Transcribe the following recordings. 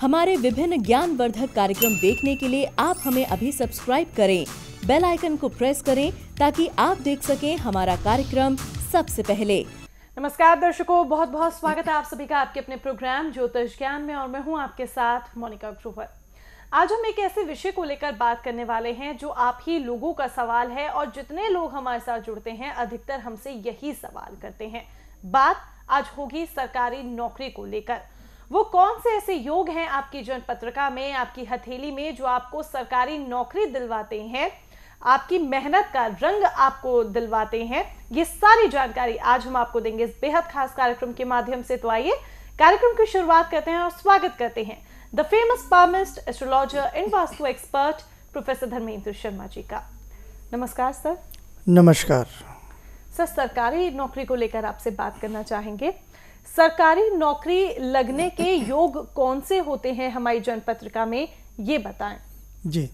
हमारे विभिन्न ज्ञानवर्धक कार्यक्रम देखने के लिए आप हमें अभी सब्सक्राइब करें बेल आइकन को प्रेस करें ताकि आप देख सकें हमारा कार्यक्रम सबसे पहले नमस्कार दर्शकों बहुत बहुत स्वागत है आप सभी का आपके अपने प्रोग्राम ज्योतिष ज्ञान में और मैं हूं आपके साथ मोनिका ग्रोवर आज हम एक ऐसे विषय को लेकर बात करने वाले हैं जो आप ही लोगों का सवाल है और जितने लोग हमारे साथ जुड़ते हैं अधिकतर हमसे यही सवाल करते हैं बात आज होगी सरकारी नौकरी को लेकर वो कौन से ऐसे योग हैं आपकी जन पत्रिका में आपकी हथेली में जो आपको सरकारी नौकरी दिलवाते हैं आपकी मेहनत का रंग आपको दिलवाते हैं ये सारी जानकारी आज हम आपको देंगे इस बेहद खास कार्यक्रम के माध्यम से तो आइए कार्यक्रम की शुरुआत करते हैं और स्वागत करते हैं the famous palmist astrologer and vastu expert professor Dharmendra Sharma ji का नमस्कार सर नमस्कार सर सरकारी नौकरी को लेकर आपसे बात करना चाहेंगे सरकारी नौकरी लगने के योग कौन से होते हैं हमारी जनपत्रिका में ये बताएं जी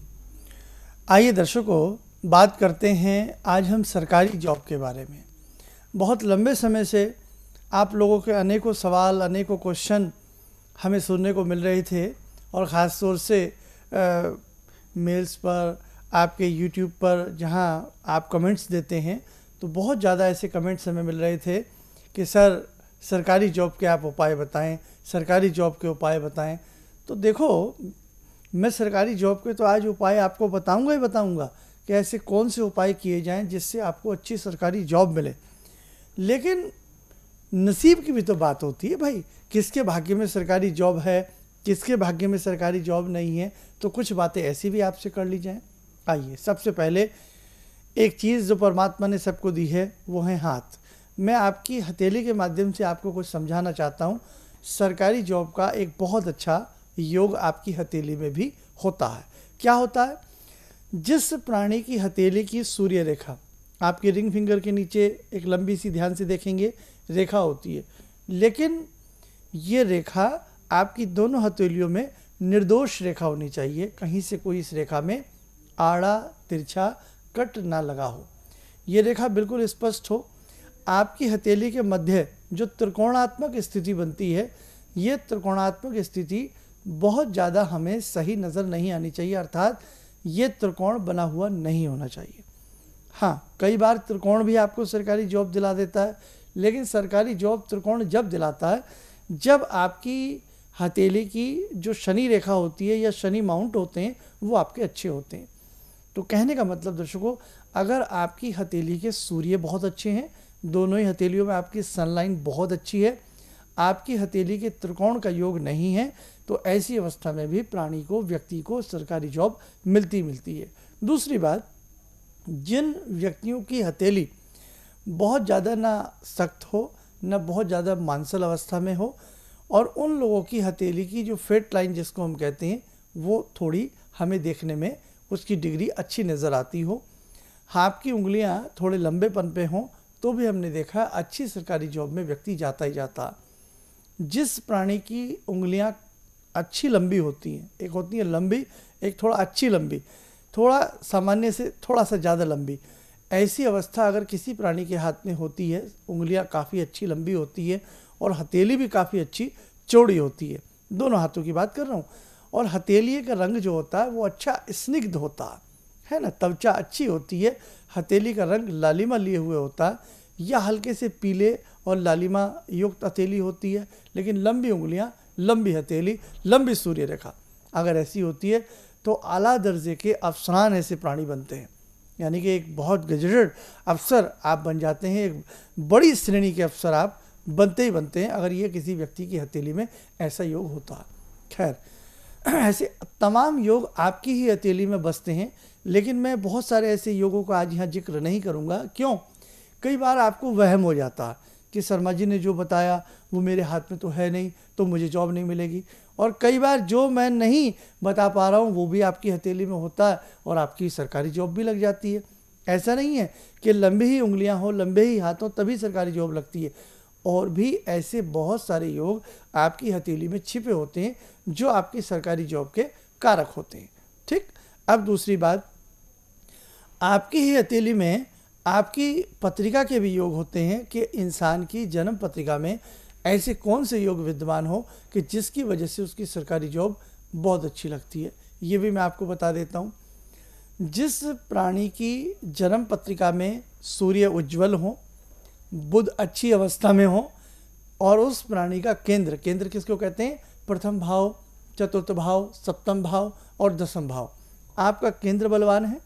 आइए दर्शकों बात करते हैं आज हम सरकारी जॉब के बारे में बहुत लंबे समय से आप लोगों के अनेकों सवाल अनेकों क्वेश्चन हमें सुनने को मिल रहे थे और ख़ास तौर से आ, मेल्स पर आपके यूट्यूब पर जहां आप कमेंट्स देते हैं तो बहुत ज़्यादा ऐसे कमेंट्स हमें मिल रहे थे कि सर सरकारी जॉब के आप उपाय बताएं सरकारी जॉब के उपाय बताएं तो देखो मैं सरकारी जॉब के तो आज उपाय आपको बताऊंगा ही बताऊंगा कि ऐसे कौन से उपाय किए जाएं जिससे आपको अच्छी सरकारी जॉब मिले लेकिन नसीब की भी तो बात होती है भाई किसके भाग्य में सरकारी जॉब है किसके भाग्य में सरकारी जॉब नहीं है तो कुछ बातें ऐसी भी आपसे कर ली जाएँ आइए सबसे पहले एक चीज़ जो परमात्मा ने सबको दी है वो है हाथ मैं आपकी हथेली के माध्यम से आपको कुछ समझाना चाहता हूँ सरकारी जॉब का एक बहुत अच्छा योग आपकी हथेली में भी होता है क्या होता है जिस प्राणी की हथेली की सूर्य रेखा आपके रिंग फिंगर के नीचे एक लंबी सी ध्यान से देखेंगे रेखा होती है लेकिन ये रेखा आपकी दोनों हथेलियों में निर्दोष रेखा होनी चाहिए कहीं से कोई इस रेखा में आड़ा तिरछा कट ना लगा हो ये रेखा बिल्कुल स्पष्ट हो आपकी हथेली के मध्य जो त्रिकोणात्मक स्थिति बनती है ये त्रिकोणात्मक स्थिति बहुत ज़्यादा हमें सही नज़र नहीं आनी चाहिए अर्थात ये त्रिकोण बना हुआ नहीं होना चाहिए हाँ कई बार त्रिकोण भी आपको सरकारी जॉब दिला देता है लेकिन सरकारी जॉब त्रिकोण जब दिलाता है जब आपकी हथेली की जो शनि रेखा होती है या शनि माउंट होते हैं वो आपके अच्छे होते हैं तो कहने का मतलब दर्शकों अगर आपकी हथेली के सूर्य बहुत अच्छे हैं दोनों ही हथेलियों में आपकी सनलाइन बहुत अच्छी है आपकी हथेली के त्रिकोण का योग नहीं है तो ऐसी अवस्था में भी प्राणी को व्यक्ति को सरकारी जॉब मिलती मिलती है दूसरी बात जिन व्यक्तियों की हथेली बहुत ज़्यादा ना सख्त हो ना बहुत ज़्यादा मानसल अवस्था में हो और उन लोगों की हथेली की जो फेट लाइन जिसको हम कहते हैं वो थोड़ी हमें देखने में उसकी डिग्री अच्छी नज़र आती हो हाँ, आपकी उंगलियाँ थोड़े लंबे पन पे हों तो भी हमने देखा अच्छी सरकारी जॉब में व्यक्ति जाता ही जाता जिस प्राणी की उंगलियां अच्छी लंबी होती हैं एक होती है लंबी एक थोड़ा अच्छी लंबी थोड़ा सामान्य से थोड़ा सा ज़्यादा लंबी ऐसी अवस्था अगर किसी प्राणी के हाथ में होती है उंगलियां काफ़ी अच्छी लंबी होती है और हथेली भी काफ़ी अच्छी चौड़ी होती है दोनों हाथों की बात कर रहा हूँ और हथेलिए का रंग जो होता है वो अच्छा स्निग्ध होता है है ना त्वचा अच्छी होती है हथेली का रंग लालिमा लिए हुए होता है या हल्के से पीले और लालिमा युक्त हथेली होती है लेकिन लंबी उंगलियां लंबी हथेली लंबी सूर्य रेखा अगर ऐसी होती है तो आला दर्जे के अफसरान ऐसे प्राणी बनते हैं यानी कि एक बहुत गजटेड अफसर आप बन जाते हैं एक बड़ी श्रेणी के अफसर आप बनते ही बनते हैं अगर ये किसी व्यक्ति की हथेली में ऐसा योग होता खैर ऐसे तमाम योग आपकी ही हथेली में बसते हैं लेकिन मैं बहुत सारे ऐसे योगों का आज यहाँ जिक्र नहीं करूँगा क्यों कई बार आपको वहम हो जाता कि शर्मा जी ने जो बताया वो मेरे हाथ में तो है नहीं तो मुझे जॉब नहीं मिलेगी और कई बार जो मैं नहीं बता पा रहा हूँ वो भी आपकी हथेली में होता है और आपकी सरकारी जॉब भी लग जाती है ऐसा नहीं है कि लंबी ही उंगलियाँ हो लंबे ही हाथ हो तभी सरकारी जॉब लगती है और भी ऐसे बहुत सारे योग आपकी हथेली में छिपे होते हैं जो आपकी सरकारी जॉब के कारक होते हैं ठीक अब दूसरी बात आपकी ही हथेली में आपकी पत्रिका के भी योग होते हैं कि इंसान की जन्म पत्रिका में ऐसे कौन से योग विद्यमान हो कि जिसकी वजह से उसकी सरकारी जॉब बहुत अच्छी लगती है ये भी मैं आपको बता देता हूँ जिस प्राणी की जन्म पत्रिका में सूर्य उज्जवल हो बुध अच्छी अवस्था में हो और उस प्राणी का केंद्र केंद्र किसको कहते हैं प्रथम भाव चतुर्थ भाव सप्तम भाव और दसम भाव आपका केंद्र बलवान है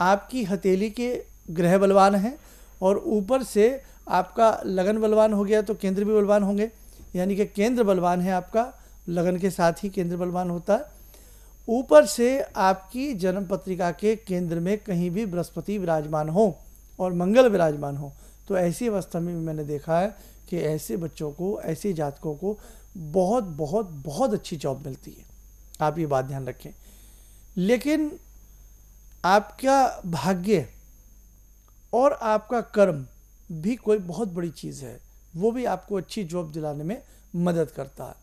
आपकी हथेली के ग्रह बलवान हैं और ऊपर से आपका लगन बलवान हो गया तो केंद्र भी बलवान होंगे यानी कि केंद्र बलवान है आपका लगन के साथ ही केंद्र बलवान होता है ऊपर से आपकी जन्म पत्रिका के केंद्र में कहीं भी बृहस्पति विराजमान हो और मंगल विराजमान हो तो ऐसी अवस्था में मैंने देखा है कि ऐसे बच्चों को ऐसे जातकों को बहुत बहुत बहुत अच्छी जॉब मिलती है आप ये बात ध्यान रखें लेकिन आपका भाग्य और आपका कर्म भी कोई बहुत बड़ी चीज़ है वो भी आपको अच्छी जॉब दिलाने में मदद करता है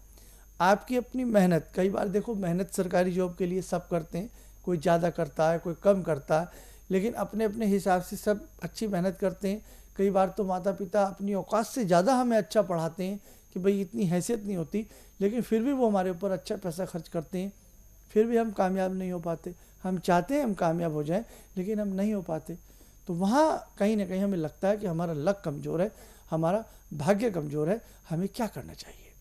आपकी अपनी मेहनत कई बार देखो मेहनत सरकारी जॉब के लिए सब करते हैं कोई ज़्यादा करता है कोई कम करता है लेकिन अपने अपने हिसाब से सब अच्छी मेहनत करते हैं कई बार तो माता पिता अपनी औकात से ज़्यादा हमें अच्छा पढ़ाते हैं कि भाई इतनी हैसियत नहीं होती लेकिन फिर भी वो हमारे ऊपर अच्छा पैसा खर्च करते हैं फिर भी हम कामयाब नहीं हो पाते हम चाहते हैं हम कामयाब हो जाएं लेकिन हम नहीं हो पाते तो वहाँ कहीं ना कहीं हमें लगता है कि हमारा लक कमज़ोर है हमारा भाग्य कमज़ोर है हमें क्या करना चाहिए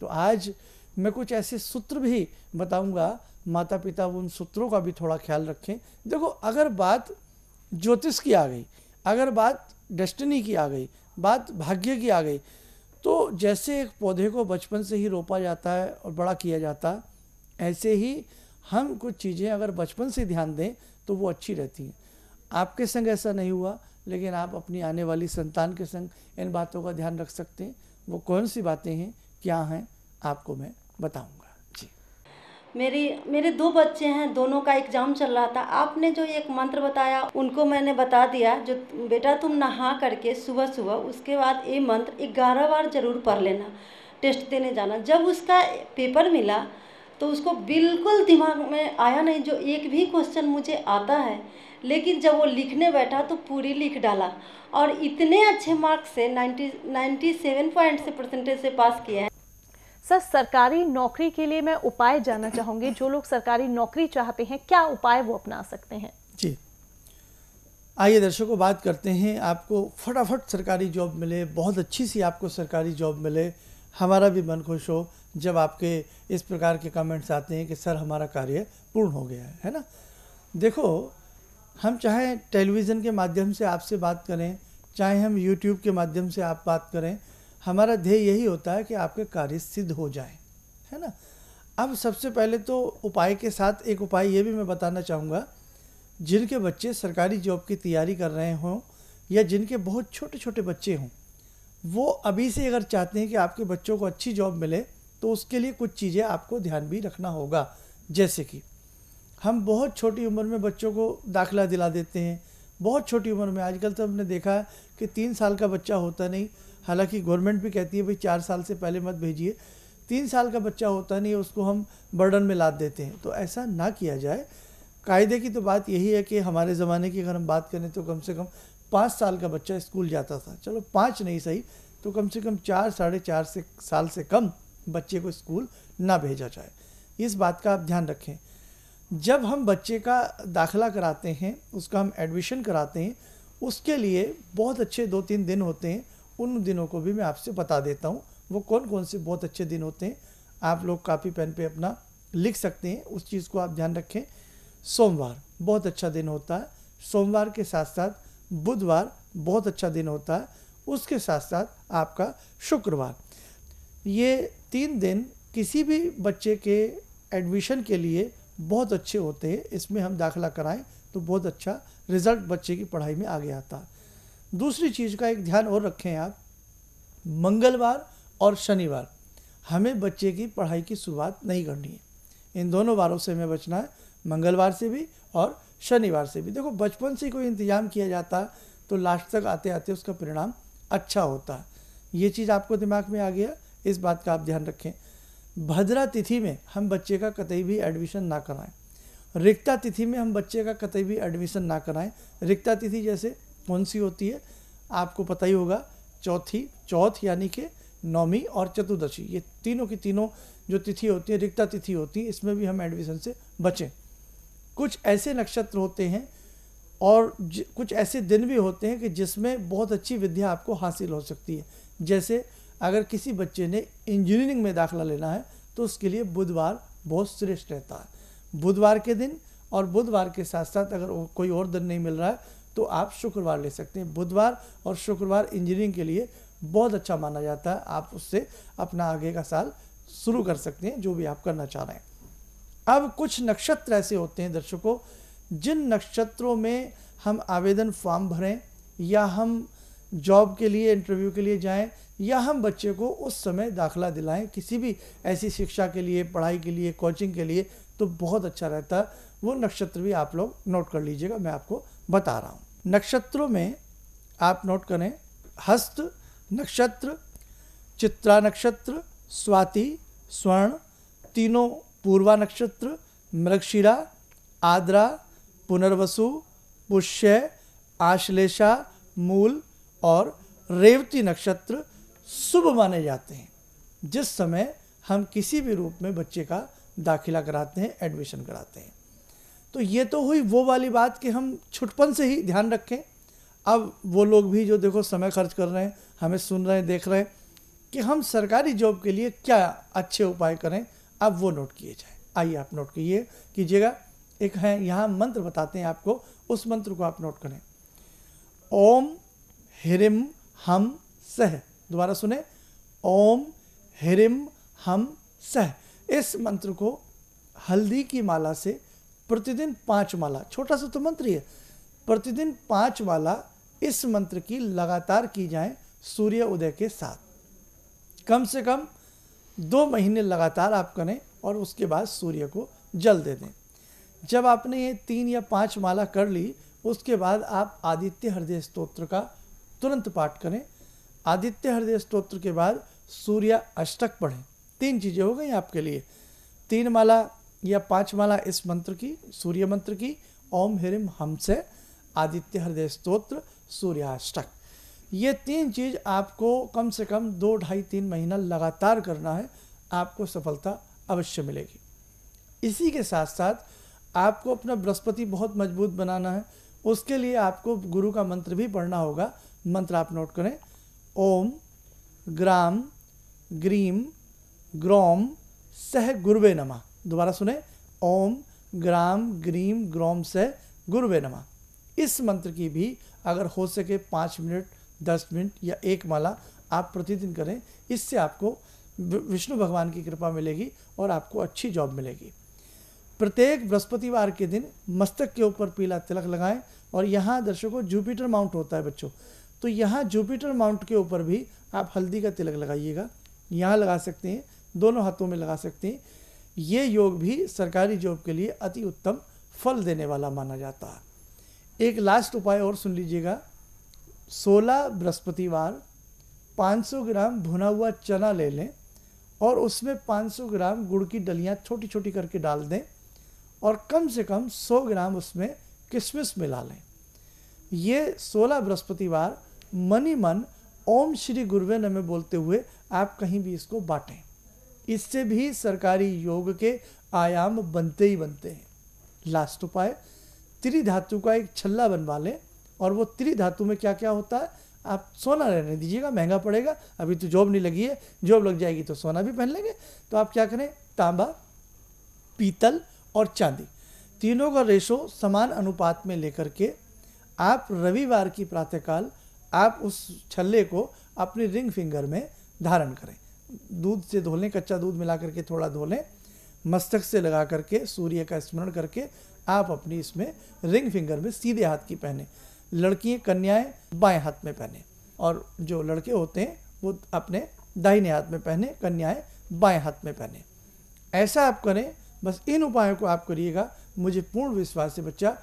तो आज मैं कुछ ऐसे सूत्र भी बताऊंगा माता पिता उन सूत्रों का भी थोड़ा ख्याल रखें देखो अगर बात ज्योतिष की आ गई अगर बात डेस्टिनी की आ गई बात भाग्य की आ गई तो जैसे एक पौधे को बचपन से ही रोपा जाता है और बड़ा किया जाता ऐसे ही हम कुछ चीज़ें अगर बचपन से ध्यान दें तो वो अच्छी रहती हैं आपके संग ऐसा नहीं हुआ लेकिन आप अपनी आने वाली संतान के संग इन बातों का ध्यान रख सकते हैं वो कौन सी बातें हैं क्या हैं आपको मैं बताऊंगा जी मेरी मेरे दो बच्चे हैं दोनों का एग्ज़ाम चल रहा था आपने जो एक मंत्र बताया उनको मैंने बता दिया जो बेटा तुम नहा करके सुबह सुबह उसके बाद ये मंत्र ग्यारह बार जरूर पढ़ लेना टेस्ट देने जाना जब उसका पेपर मिला तो उसको बिल्कुल दिमाग में आया नहीं जो एक भी क्वेश्चन मुझे आता है लेकिन जब वो लिखने बैठा तो पूरी लिख डाला और इतने अच्छे मार्क्स से नाइन्टी नाइन्टी सेवन परसेंटेज से पास किया है सर सरकारी नौकरी के लिए मैं उपाय जानना चाहूँगी जो लोग सरकारी नौकरी चाहते हैं क्या उपाय वो अपना सकते हैं जी आइए दर्शकों बात करते हैं आपको फटाफट सरकारी जॉब मिले बहुत अच्छी सी आपको सरकारी जॉब मिले हमारा भी मन खुश हो जब आपके इस प्रकार के कमेंट्स आते हैं कि सर हमारा कार्य पूर्ण हो गया है है ना देखो हम चाहे टेलीविज़न के माध्यम से आपसे बात करें चाहे हम यूट्यूब के माध्यम से आप बात करें हमारा ध्येय यही होता है कि आपके कार्य सिद्ध हो जाए है ना अब सबसे पहले तो उपाय के साथ एक उपाय ये भी मैं बताना चाहूँगा जिनके बच्चे सरकारी जॉब की तैयारी कर रहे हों या जिनके बहुत छोटे छोटे बच्चे हों वो अभी से अगर चाहते हैं कि आपके बच्चों को अच्छी जॉब मिले तो उसके लिए कुछ चीज़ें आपको ध्यान भी रखना होगा जैसे कि हम बहुत छोटी उम्र में बच्चों को दाखिला दिला देते हैं बहुत छोटी उम्र में आजकल तो हमने देखा है कि तीन साल का बच्चा होता नहीं हालांकि गवर्नमेंट भी कहती है भाई चार साल से पहले मत भेजिए तीन साल का बच्चा होता नहीं उसको हम बर्डन में लाद देते हैं तो ऐसा ना किया जाए कायदे की तो बात यही है कि हमारे ज़माने की अगर हम बात करें तो कम से कम पाँच साल का बच्चा स्कूल जाता था चलो पाँच नहीं सही तो कम से कम चार साढ़े चार से साल से कम बच्चे को स्कूल ना भेजा जाए इस बात का आप ध्यान रखें जब हम बच्चे का दाखिला कराते हैं उसका हम एडमिशन कराते हैं उसके लिए बहुत अच्छे दो तीन दिन होते हैं उन दिनों को भी मैं आपसे बता देता हूँ वो कौन कौन से बहुत अच्छे दिन होते हैं आप लोग कापी पेन पे अपना लिख सकते हैं उस चीज़ को आप ध्यान रखें सोमवार बहुत अच्छा दिन होता है सोमवार के साथ साथ बुधवार बहुत अच्छा दिन होता है उसके साथ साथ आपका शुक्रवार ये तीन दिन किसी भी बच्चे के एडमिशन के लिए बहुत अच्छे होते हैं इसमें हम दाखिला कराएं तो बहुत अच्छा रिज़ल्ट बच्चे की पढ़ाई में आगे आता है दूसरी चीज़ का एक ध्यान और रखें आप मंगलवार और शनिवार हमें बच्चे की पढ़ाई की शुरुआत नहीं करनी है इन दोनों वारों से हमें बचना है मंगलवार से भी और शनिवार से भी देखो बचपन से कोई इंतजाम किया जाता तो लास्ट तक आते आते उसका परिणाम अच्छा होता ये चीज़ आपको दिमाग में आ गया इस बात का आप ध्यान रखें भद्रा तिथि में हम बच्चे का कतई भी एडमिशन ना कराएं रिक्ता तिथि में हम बच्चे का कतई भी एडमिशन ना कराएं रिक्ता तिथि जैसे कौन सी होती है आपको पता ही होगा चौथी चौथ यानी कि नौमी और चतुर्दशी ये तीनों की तीनों जो तिथि होती है रिक्ता तिथि होती है इसमें भी हम एडमिशन से बचें कुछ ऐसे नक्षत्र होते हैं और कुछ ऐसे दिन भी होते हैं कि जिसमें बहुत अच्छी विद्या आपको हासिल हो सकती है जैसे अगर किसी बच्चे ने इंजीनियरिंग में दाखिला लेना है तो उसके लिए बुधवार बहुत श्रेष्ठ रहता है बुधवार के दिन और बुधवार के साथ साथ अगर कोई और दिन नहीं मिल रहा है तो आप शुक्रवार ले सकते हैं बुधवार और शुक्रवार इंजीनियरिंग के लिए बहुत अच्छा माना जाता है आप उससे अपना आगे का साल शुरू कर सकते हैं जो भी आप करना चाह रहे हैं अब कुछ नक्षत्र ऐसे होते हैं दर्शकों जिन नक्षत्रों में हम आवेदन फॉर्म भरें या हम जॉब के लिए इंटरव्यू के लिए जाएं या हम बच्चे को उस समय दाखला दिलाएं किसी भी ऐसी शिक्षा के लिए पढ़ाई के लिए कोचिंग के लिए तो बहुत अच्छा रहता है वो नक्षत्र भी आप लोग नोट कर लीजिएगा मैं आपको बता रहा हूँ नक्षत्रों में आप नोट करें हस्त नक्षत्र चित्रा नक्षत्र स्वाति स्वर्ण तीनों पूर्वा नक्षत्र मृगशिरा आद्रा पुनर्वसु पुष्य आश्लेषा मूल और रेवती नक्षत्र शुभ माने जाते हैं जिस समय हम किसी भी रूप में बच्चे का दाखिला कराते हैं एडमिशन कराते हैं तो ये तो हुई वो वाली बात कि हम छुटपन से ही ध्यान रखें अब वो लोग भी जो देखो समय खर्च कर रहे हैं हमें सुन रहे हैं देख रहे हैं कि हम सरकारी जॉब के लिए क्या अच्छे उपाय करें अब वो नोट किए जाए आइए आप नोट किए कीजिएगा एक है यहाँ मंत्र बताते हैं आपको उस मंत्र को आप नोट करें ओम हिरिम हम सह दोबारा सुने ओम हिरिम हम सह इस मंत्र को हल्दी की माला से प्रतिदिन पांच माला छोटा सा तो मंत्र ही है प्रतिदिन पांच माला इस मंत्र की लगातार की जाए सूर्य उदय के साथ कम से कम दो महीने लगातार आप करें और उसके बाद सूर्य को जल दे दें जब आपने ये तीन या पांच माला कर ली उसके बाद आप आदित्य हृदय स्तोत्र का तुरंत पाठ करें आदित्य हृदय स्तोत्र के बाद सूर्य अष्टक पढ़ें तीन चीज़ें हो गई आपके लिए तीन माला या पांच माला इस मंत्र की सूर्य मंत्र की ओम ह्रीम हमसे आदित्य हृदय स्तोत्र सूर्याष्टक ये तीन चीज़ आपको कम से कम दो ढाई तीन महीना लगातार करना है आपको सफलता अवश्य मिलेगी इसी के साथ साथ आपको अपना बृहस्पति बहुत मजबूत बनाना है उसके लिए आपको गुरु का मंत्र भी पढ़ना होगा मंत्र आप नोट करें ओम ग्राम ग्रीम ग्रोम सह गुरुवे नमा दोबारा सुने ओम ग्राम ग्रीम ग्रोम सह गुरुवे नमा इस मंत्र की भी अगर हो सके पाँच मिनट दस मिनट या एक माला आप प्रतिदिन करें इससे आपको विष्णु भगवान की कृपा मिलेगी और आपको अच्छी जॉब मिलेगी प्रत्येक बृहस्पतिवार के दिन मस्तक के ऊपर पीला तिलक लगाएं और यहाँ दर्शकों जुपिटर माउंट होता है बच्चों तो यहाँ जुपिटर माउंट के ऊपर भी आप हल्दी का तिलक लगाइएगा यहाँ लगा सकते हैं दोनों हाथों में लगा सकते हैं ये योग भी सरकारी जॉब के लिए अति उत्तम फल देने वाला माना जाता है एक लास्ट उपाय और सुन लीजिएगा सोलह बृहस्पतिवार 500 ग्राम भुना हुआ चना ले लें और उसमें 500 ग्राम गुड़ की डलियाँ छोटी छोटी करके डाल दें और कम से कम 100 ग्राम उसमें किशमिश मिला लें ये 16 बृहस्पतिवार मनी मन ओम श्री गुरुवे में बोलते हुए आप कहीं भी इसको बांटें इससे भी सरकारी योग के आयाम बनते ही बनते हैं लास्ट उपाय त्रिधातु का एक छल्ला बनवा लें और वो त्रि धातु में क्या क्या होता है आप सोना रहने दीजिएगा महंगा पड़ेगा अभी तो जॉब नहीं लगी है जॉब लग जाएगी तो सोना भी पहन लेंगे तो आप क्या करें तांबा पीतल और चांदी तीनों का रेशो समान अनुपात में लेकर के आप रविवार की प्रातःकाल आप उस छल्ले को अपने रिंग फिंगर में धारण करें दूध से धो लें कच्चा दूध मिला करके थोड़ा धो लें मस्तक से लगा करके सूर्य का स्मरण करके आप अपनी इसमें रिंग फिंगर में सीधे हाथ की पहने लड़की कन्याएं बाएं हाथ में पहने और जो लड़के होते हैं वो अपने दाहिने हाथ में पहने कन्याएं बाएं हाथ में पहने ऐसा आप करें बस इन उपायों को आप करिएगा मुझे पूर्ण विश्वास है बच्चा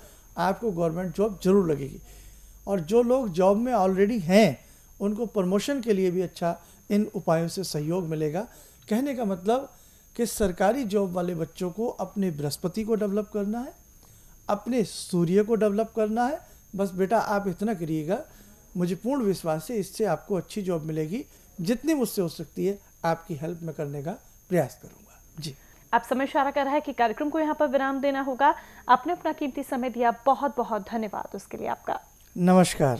आपको गवर्नमेंट जॉब जरूर लगेगी और जो लोग जॉब में ऑलरेडी हैं उनको प्रमोशन के लिए भी अच्छा इन उपायों से सहयोग मिलेगा कहने का मतलब कि सरकारी जॉब वाले बच्चों को अपने बृहस्पति को डेवलप करना है अपने सूर्य को डेवलप करना है बस बेटा आप इतना करिएगा मुझे पूर्ण विश्वास है इससे आपको अच्छी जॉब मिलेगी जितनी मुझसे हो सकती है आपकी हेल्प में करने का प्रयास करूंगा जी आप समय इशारा कर रहा है कि कार्यक्रम को यहाँ पर विराम देना होगा आपने अपना कीमती समय दिया बहुत बहुत धन्यवाद उसके लिए आपका नमस्कार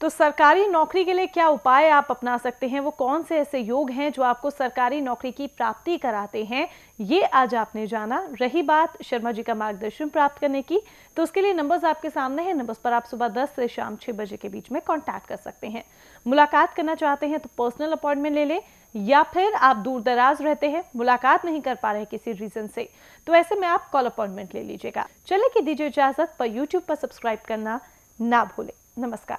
तो सरकारी नौकरी के लिए क्या उपाय आप अपना सकते हैं वो कौन से ऐसे योग हैं जो आपको सरकारी नौकरी की प्राप्ति कराते हैं ये आज आपने जाना रही बात शर्मा जी का मार्गदर्शन प्राप्त करने की तो उसके लिए नंबर्स आपके सामने हैं नंबर्स पर आप सुबह 10 से शाम 6 बजे के बीच में कांटेक्ट कर सकते हैं मुलाकात करना चाहते हैं तो पर्सनल अपॉइंटमेंट ले लें या फिर आप दूर दराज रहते हैं मुलाकात नहीं कर पा रहे किसी रीजन से तो ऐसे में आप कॉल अपॉइंटमेंट ले लीजिएगा चले कि दीजिए इजाजत पर यूट्यूब पर सब्सक्राइब करना ना भूलें नमस्कार